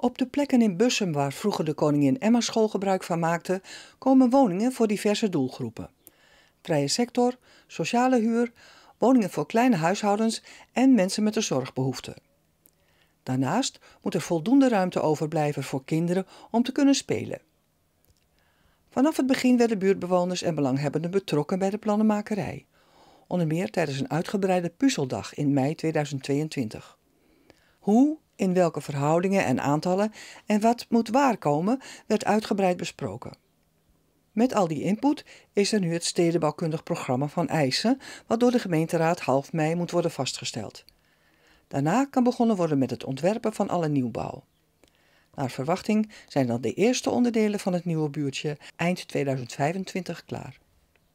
Op de plekken in Bussen waar vroeger de koningin Emma school gebruik van maakte, komen woningen voor diverse doelgroepen. Vrije sector, sociale huur, woningen voor kleine huishoudens en mensen met een zorgbehoefte. Daarnaast moet er voldoende ruimte overblijven voor kinderen om te kunnen spelen. Vanaf het begin werden buurtbewoners en belanghebbenden betrokken bij de plannenmakerij. Onder meer tijdens een uitgebreide puzzeldag in mei 2022. Hoe in welke verhoudingen en aantallen en wat moet waar komen, werd uitgebreid besproken. Met al die input is er nu het stedenbouwkundig programma van eisen, wat door de gemeenteraad half mei moet worden vastgesteld. Daarna kan begonnen worden met het ontwerpen van alle nieuwbouw. Naar verwachting zijn dan de eerste onderdelen van het nieuwe buurtje eind 2025 klaar.